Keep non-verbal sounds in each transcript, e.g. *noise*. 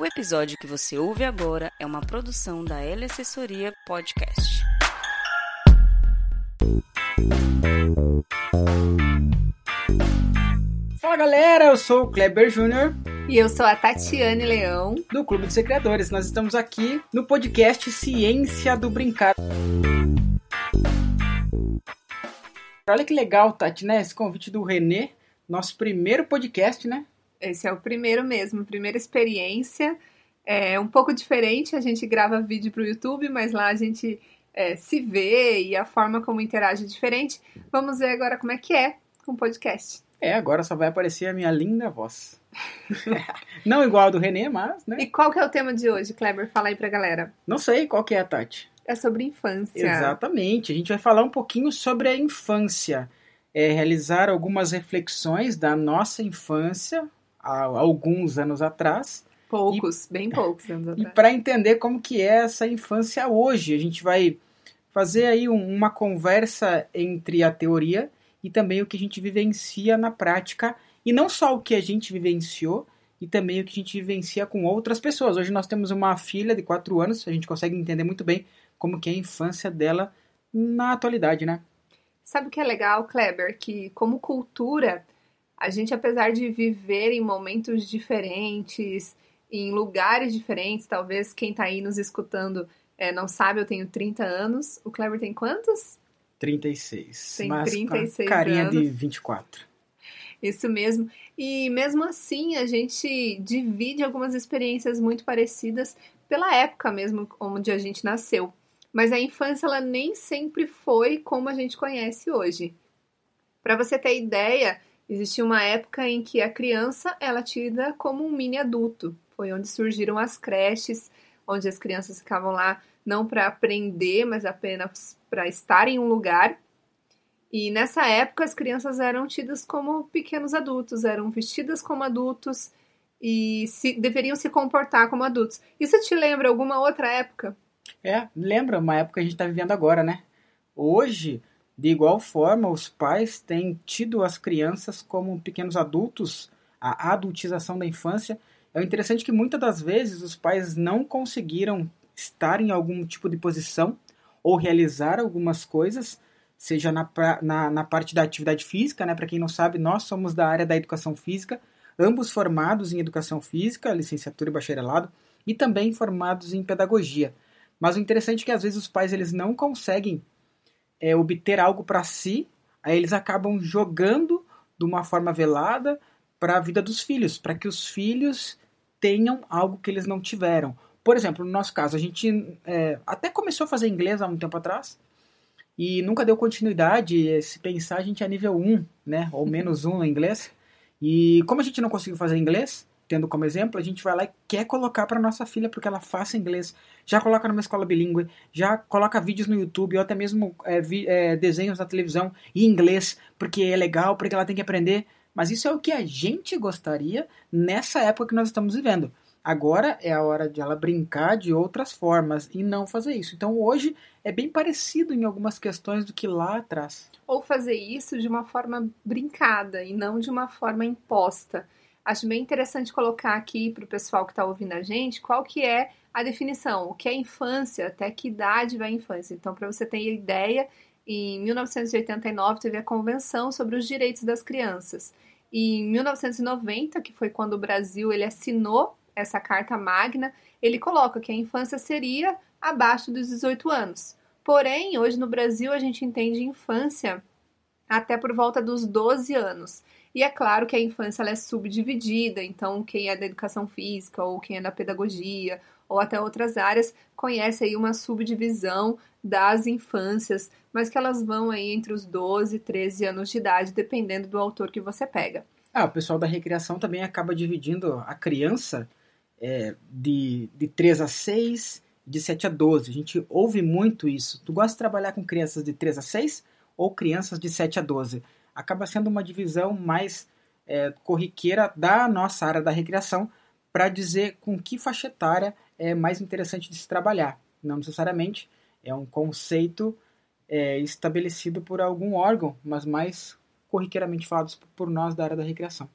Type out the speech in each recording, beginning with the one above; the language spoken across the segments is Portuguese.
O episódio que você ouve agora é uma produção da L Assessoria Podcast. Fala galera, eu sou o Kleber Júnior. E eu sou a Tatiane Leão. Do Clube dos Criadores. Nós estamos aqui no podcast Ciência do Brincar. Olha que legal, Tati, né? Esse convite do Renê, nosso primeiro podcast, né? Esse é o primeiro mesmo, primeira experiência. É um pouco diferente, a gente grava vídeo para o YouTube, mas lá a gente é, se vê e a forma como interage é diferente. Vamos ver agora como é que é com o podcast. É, agora só vai aparecer a minha linda voz. *laughs* Não igual a do Renê, mas, né? E qual que é o tema de hoje, Kleber? Fala aí a galera. Não sei, qual que é, Tati? É sobre infância. Exatamente. A gente vai falar um pouquinho sobre a infância. É, realizar algumas reflexões da nossa infância, há alguns anos atrás. Poucos, e, bem poucos anos atrás. E para entender como que é essa infância hoje, a gente vai fazer aí um, uma conversa entre a teoria e também o que a gente vivencia na prática, e não só o que a gente vivenciou, e também o que a gente vivencia com outras pessoas. Hoje nós temos uma filha de quatro anos, a gente consegue entender muito bem como que é a infância dela na atualidade, né? Sabe o que é legal, Kleber? Que como cultura a gente, apesar de viver em momentos diferentes, em lugares diferentes, talvez quem está aí nos escutando é, não sabe, eu tenho 30 anos. O Kleber tem quantos? 36. Tem mas 36 carinha anos. de 24. Isso mesmo. E mesmo assim, a gente divide algumas experiências muito parecidas pela época mesmo onde a gente nasceu. Mas a infância ela nem sempre foi como a gente conhece hoje. Para você ter ideia, Existia uma época em que a criança era é tida como um mini adulto. Foi onde surgiram as creches, onde as crianças ficavam lá não para aprender, mas apenas para estar em um lugar. E nessa época as crianças eram tidas como pequenos adultos, eram vestidas como adultos e se, deveriam se comportar como adultos. Isso te lembra alguma outra época? É, lembra uma época que a gente está vivendo agora, né? Hoje de igual forma, os pais têm tido as crianças como pequenos adultos, a adultização da infância. É interessante que muitas das vezes os pais não conseguiram estar em algum tipo de posição ou realizar algumas coisas, seja na, na, na parte da atividade física, né? Para quem não sabe, nós somos da área da educação física, ambos formados em educação física, licenciatura e bacharelado, e também formados em pedagogia. Mas o interessante é que às vezes os pais eles não conseguem é, obter algo para si, aí eles acabam jogando de uma forma velada para a vida dos filhos, para que os filhos tenham algo que eles não tiveram. Por exemplo, no nosso caso, a gente é, até começou a fazer inglês há um tempo atrás e nunca deu continuidade. É, se pensar, a gente é nível 1, né? Ou menos 1 no inglês. E como a gente não conseguiu fazer inglês, tendo como exemplo, a gente vai lá e quer colocar para nossa filha porque ela faça inglês, já coloca numa escola bilíngue, já coloca vídeos no YouTube ou até mesmo é, vi, é, desenhos na televisão em inglês porque é legal, porque ela tem que aprender. Mas isso é o que a gente gostaria nessa época que nós estamos vivendo. Agora é a hora de ela brincar de outras formas e não fazer isso. Então hoje é bem parecido em algumas questões do que lá atrás. Ou fazer isso de uma forma brincada e não de uma forma imposta acho bem interessante colocar aqui para o pessoal que está ouvindo a gente qual que é a definição, o que é infância, até que idade vai a infância. Então, para você ter ideia, em 1989 teve a Convenção sobre os Direitos das Crianças. E em 1990, que foi quando o Brasil ele assinou essa carta magna, ele coloca que a infância seria abaixo dos 18 anos. Porém, hoje no Brasil a gente entende infância até por volta dos 12 anos. E é claro que a infância é subdividida, então quem é da educação física ou quem é da pedagogia ou até outras áreas conhece aí uma subdivisão das infâncias, mas que elas vão aí entre os 12 e 13 anos de idade, dependendo do autor que você pega. Ah, o pessoal da recreação também acaba dividindo a criança é, de, de 3 a 6, de 7 a 12. A gente ouve muito isso. Tu gosta de trabalhar com crianças de 3 a 6 ou crianças de 7 a 12? acaba sendo uma divisão mais é, corriqueira da nossa área da recreação para dizer com que faixa etária é mais interessante de se trabalhar. Não necessariamente é um conceito é, estabelecido por algum órgão, mas mais corriqueiramente falados por nós da área da recreação.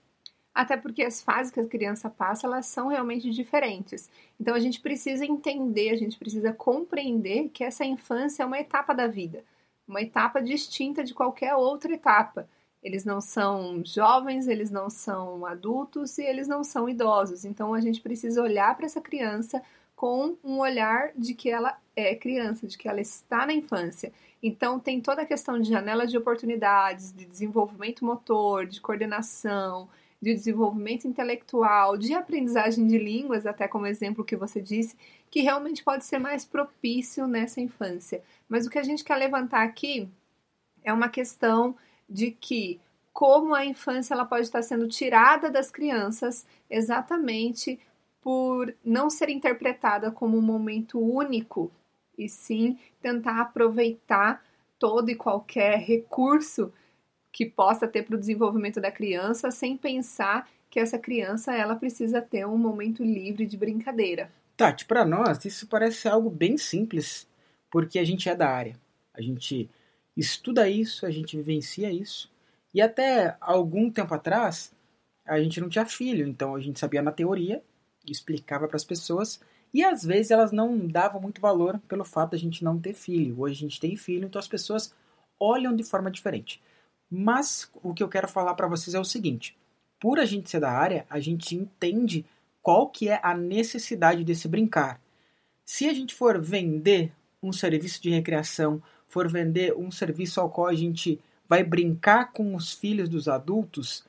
Até porque as fases que a criança passa, elas são realmente diferentes. Então a gente precisa entender, a gente precisa compreender que essa infância é uma etapa da vida uma etapa distinta de qualquer outra etapa. Eles não são jovens, eles não são adultos e eles não são idosos. Então a gente precisa olhar para essa criança com um olhar de que ela é criança, de que ela está na infância. Então tem toda a questão de janelas de oportunidades, de desenvolvimento motor, de coordenação, de desenvolvimento intelectual, de aprendizagem de línguas, até como exemplo que você disse, que realmente pode ser mais propício nessa infância. Mas o que a gente quer levantar aqui é uma questão de que como a infância ela pode estar sendo tirada das crianças exatamente por não ser interpretada como um momento único e sim tentar aproveitar todo e qualquer recurso que possa ter para o desenvolvimento da criança, sem pensar que essa criança ela precisa ter um momento livre de brincadeira. Tati, para nós isso parece algo bem simples, porque a gente é da área, a gente estuda isso, a gente vivencia isso, e até algum tempo atrás a gente não tinha filho, então a gente sabia na teoria, explicava para as pessoas, e às vezes elas não davam muito valor pelo fato de a gente não ter filho. Hoje a gente tem filho, então as pessoas olham de forma diferente. Mas o que eu quero falar para vocês é o seguinte: por a gente ser da área, a gente entende qual que é a necessidade desse brincar. Se a gente for vender um serviço de recreação, for vender um serviço ao qual a gente vai brincar com os filhos dos adultos,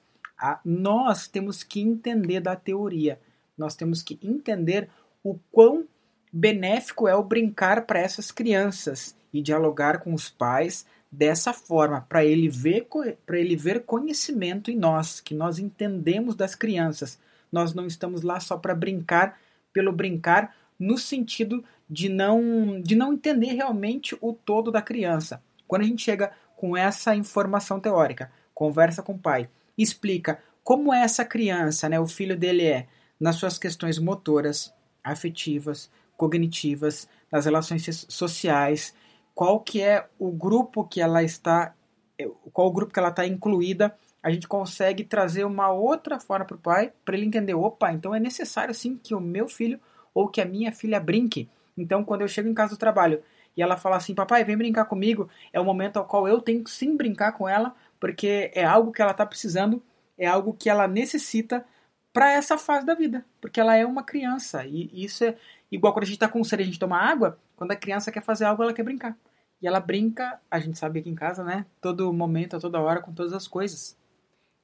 nós temos que entender da teoria. Nós temos que entender o quão benéfico é o brincar para essas crianças e dialogar com os pais, dessa forma, para ele ver para ele ver conhecimento em nós, que nós entendemos das crianças. Nós não estamos lá só para brincar pelo brincar, no sentido de não de não entender realmente o todo da criança. Quando a gente chega com essa informação teórica, conversa com o pai, explica como é essa criança, né, o filho dele é nas suas questões motoras, afetivas, cognitivas, nas relações sociais, qual que é o grupo que ela está, eh, qual o grupo que ela está incluída, a gente consegue trazer uma outra forma para o pai, para ele entender, opa, então é necessário sim que o meu filho ou que a minha filha brinque. Então, quando eu chego em casa do trabalho e ela fala assim, papai, vem brincar comigo, é o momento ao qual eu tenho que sim brincar com ela, porque é algo que ela está precisando, é algo que ela necessita para essa fase da vida, porque ela é uma criança. E, isso é igual quando a gente está com sede, a gente toma água. Quando a criança quer fazer algo, ela quer brincar. E ela brinca, a gente sabe aqui em casa, né? Todo momento, a toda hora, com todas as coisas.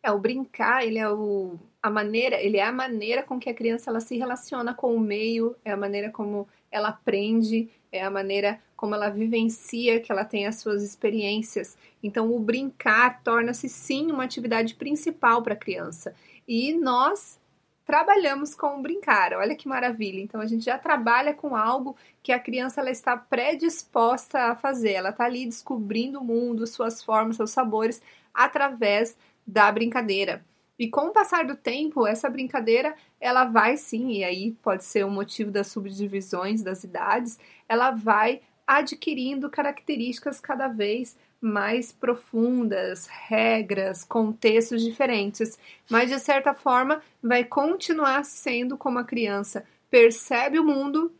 É, o brincar, ele é o, a maneira, ele é a maneira com que a criança ela se relaciona com o meio, é a maneira como ela aprende, é a maneira como ela vivencia, que ela tem as suas experiências. Então, o brincar torna-se sim uma atividade principal para a criança. E nós trabalhamos com o brincar. Olha que maravilha. Então a gente já trabalha com algo que a criança ela está predisposta a fazer. Ela está ali descobrindo o mundo, suas formas, seus sabores através da brincadeira. E com o passar do tempo, essa brincadeira, ela vai sim, e aí pode ser um motivo das subdivisões das idades, ela vai adquirindo características cada vez mais profundas, regras, contextos diferentes, mas de certa forma vai continuar sendo como a criança percebe o mundo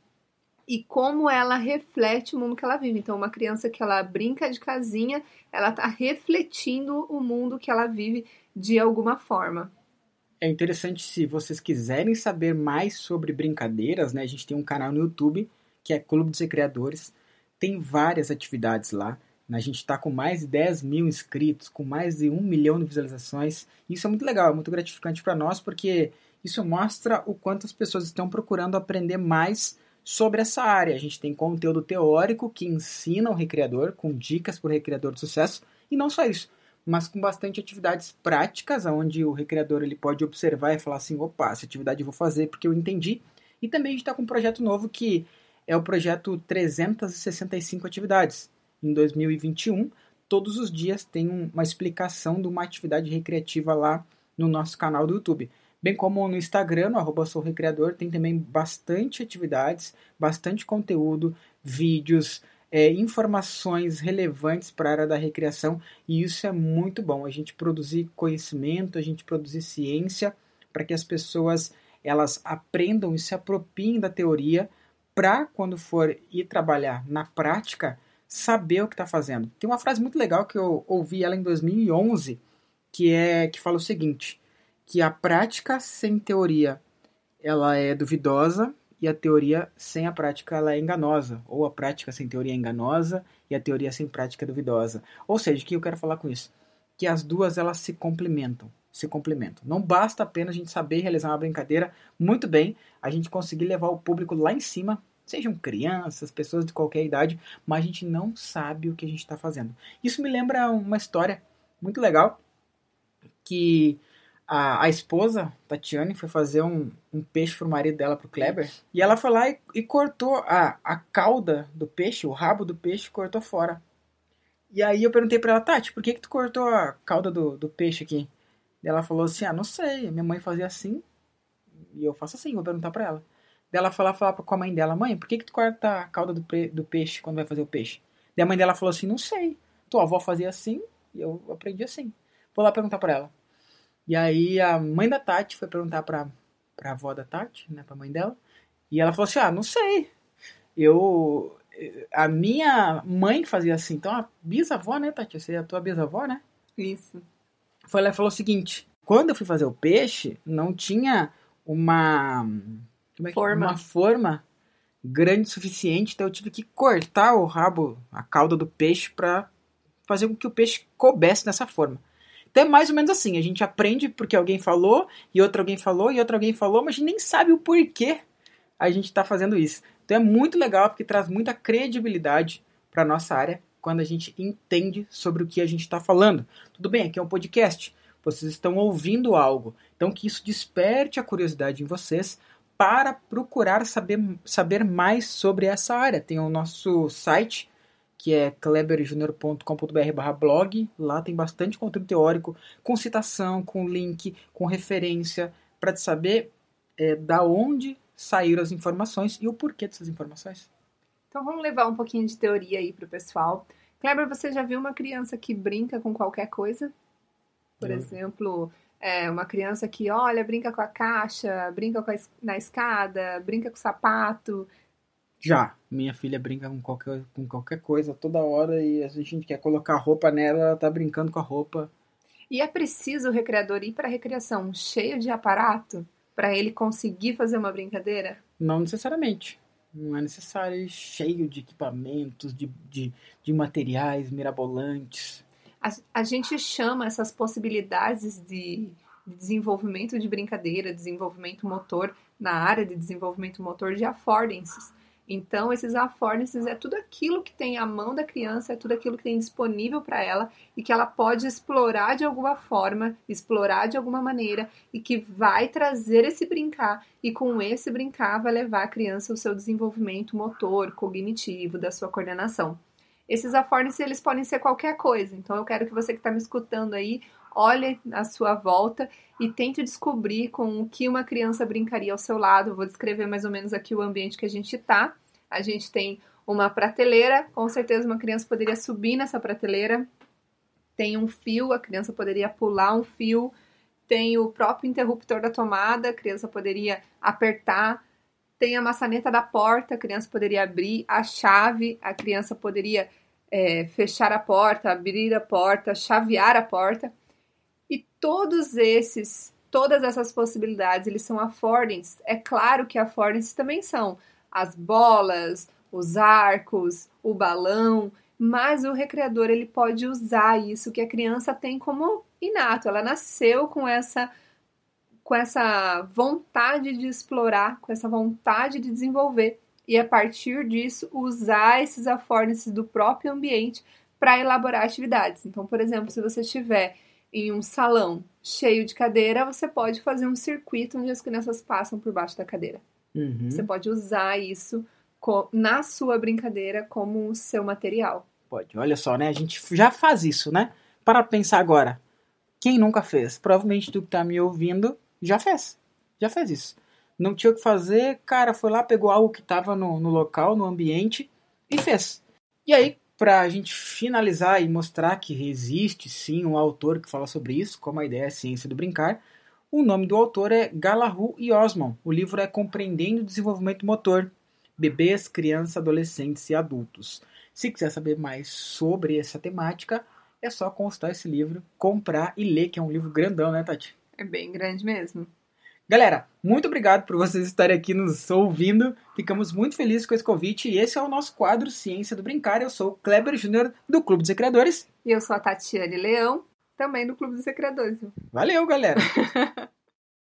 e como ela reflete o mundo que ela vive. Então, uma criança que ela brinca de casinha, ela está refletindo o mundo que ela vive de alguma forma. É interessante se vocês quiserem saber mais sobre brincadeiras, né? A gente tem um canal no YouTube que é Clube dos Criadores. Tem várias atividades lá. Né? A gente está com mais de 10 mil inscritos, com mais de 1 milhão de visualizações. Isso é muito legal, é muito gratificante para nós, porque isso mostra o quanto as pessoas estão procurando aprender mais sobre essa área. A gente tem conteúdo teórico que ensina o recreador, com dicas para o recreador de sucesso, e não só isso, mas com bastante atividades práticas, onde o recreador ele pode observar e falar assim, opa, essa atividade eu vou fazer porque eu entendi. E também a gente está com um projeto novo que é o projeto 365 atividades, em 2021. Todos os dias tem uma explicação de uma atividade recreativa lá no nosso canal do YouTube. Bem como no Instagram, no arroba sou tem também bastante atividades, bastante conteúdo, vídeos, é, informações relevantes para a área da recreação e isso é muito bom. A gente produzir conhecimento, a gente produzir ciência para que as pessoas elas aprendam e se apropriem da teoria para quando for ir trabalhar na prática saber o que está fazendo. Tem uma frase muito legal que eu ouvi ela em 2011, que é que fala o seguinte, que a prática sem teoria, ela é duvidosa e a teoria sem a prática ela é enganosa, ou a prática sem teoria é enganosa e a teoria sem prática é duvidosa. Ou seja, o que eu quero falar com isso? Que as duas elas se complementam se complementam. Não basta apenas a gente saber realizar uma brincadeira muito bem, a gente conseguir levar o público lá em cima Sejam crianças, pessoas de qualquer idade, mas a gente não sabe o que a gente está fazendo. Isso me lembra uma história muito legal que a, a esposa, Tatiane, foi fazer um, um peixe o marido dela, pro Kleber, e ela foi lá e, e cortou a, a cauda do peixe, o rabo do peixe, cortou fora. E aí eu perguntei para ela, Tati, por que que tu cortou a cauda do, do peixe aqui? E ela falou assim, ah, não sei, minha mãe fazia assim, e eu faço assim, vou perguntar para ela dela falar, falar com a mãe dela, mãe, por que, que tu corta a cauda do, pe do peixe quando vai fazer o peixe? Daí a mãe dela falou assim, não sei. Tua avó fazia assim e eu aprendi assim. Vou lá perguntar pra ela. E aí a mãe da Tati foi perguntar pra, pra avó da Tati, né, pra mãe dela. E ela falou assim, ah, não sei. Eu... A minha mãe fazia assim. Então a bisavó, né, Tati? Você é a tua bisavó, né? Isso. Foi, ela falou o seguinte, quando eu fui fazer o peixe, não tinha uma é, é forma. uma forma grande o suficiente, então eu tive que cortar o rabo, a cauda do peixe, para fazer com que o peixe coubesse nessa forma. Então é mais ou menos assim, a gente aprende porque alguém falou, e outro alguém falou, e outro alguém falou, mas a gente nem sabe o porquê a gente está fazendo isso. Então é muito legal porque traz muita credibilidade para nossa área quando a gente entende sobre o que a gente está falando. Tudo bem, aqui é um podcast, vocês estão ouvindo algo. Então que isso desperte a curiosidade em vocês para procurar saber, saber mais sobre essa área. Tem o nosso site, que é kleberjunior.com.br blog. Lá tem bastante conteúdo teórico, com citação, com link, com referência, para te saber é, da onde saíram as informações e o porquê dessas informações. Então vamos levar um pouquinho de teoria aí para o pessoal. Kleber, você já viu uma criança que brinca com qualquer coisa? Por exemplo, é, uma criança que olha, brinca com a caixa, brinca com a, na escada, brinca com o sapato. Já. Minha filha brinca com qualquer, com qualquer coisa toda hora e a gente quer colocar roupa nela, ela tá brincando com a roupa. E é preciso o recreador ir para a recreação cheio de aparato para ele conseguir fazer uma brincadeira? Não necessariamente. Não é necessário ir é cheio de equipamentos, de, de, de materiais mirabolantes a, a gente chama essas possibilidades de desenvolvimento de brincadeira, desenvolvimento motor na área de desenvolvimento motor de affordances. Então, esses affordances é tudo aquilo que tem à mão da criança, é tudo aquilo que tem disponível para ela e que ela pode explorar de alguma forma, explorar de alguma maneira e que vai trazer esse brincar e com esse brincar vai levar a criança o seu desenvolvimento motor, cognitivo, da sua coordenação. Esses afornes, eles podem ser qualquer coisa. Então, eu quero que você que está me escutando aí, olhe à sua volta e tente descobrir com o que uma criança brincaria ao seu lado. vou descrever mais ou menos aqui o ambiente que a gente está. A gente tem uma prateleira, com certeza uma criança poderia subir nessa prateleira. Tem um fio, a criança poderia pular um fio. Tem o próprio interruptor da tomada, a criança poderia apertar tem a maçaneta da porta, a criança poderia abrir, a chave, a criança poderia é, fechar a porta, abrir a porta, chavear a porta. E todos esses, todas essas possibilidades, eles são affordings. É claro que affordings também são as bolas, os arcos, o balão, mas o recreador ele pode usar isso que a criança tem como inato. Ela nasceu com essa com essa vontade de explorar, com essa vontade de desenvolver e a partir disso usar esses affordances do próprio ambiente para elaborar atividades. Então, por exemplo, se você estiver em um salão cheio de cadeira, você pode fazer um circuito onde as crianças passam por baixo da cadeira. Uhum. Você pode usar isso na sua brincadeira como seu material. Pode, olha só, né? A gente já faz isso, né? Para pensar agora, quem nunca fez? Provavelmente tu que está me ouvindo já fez. Já fez isso. Não tinha o que fazer, cara, foi lá, pegou algo que estava no, no local, no ambiente e fez. E aí, para a gente finalizar e mostrar que existe sim um autor que fala sobre isso, como a ideia é a ciência do brincar, o nome do autor é Galahu e Osman. O livro é Compreendendo o Desenvolvimento Motor: Bebês, Crianças, Adolescentes e Adultos. Se quiser saber mais sobre essa temática, é só consultar esse livro, comprar e ler, que é um livro grandão, né, Tati? É bem grande mesmo. Galera, muito obrigado por vocês estarem aqui nos ouvindo. Ficamos muito felizes com esse convite e esse é o nosso quadro Ciência do Brincar. Eu sou o Kleber Júnior do Clube dos Recreadores. E eu sou a Tatiane Leão, também do Clube dos Recreadores. Valeu, galera! *laughs*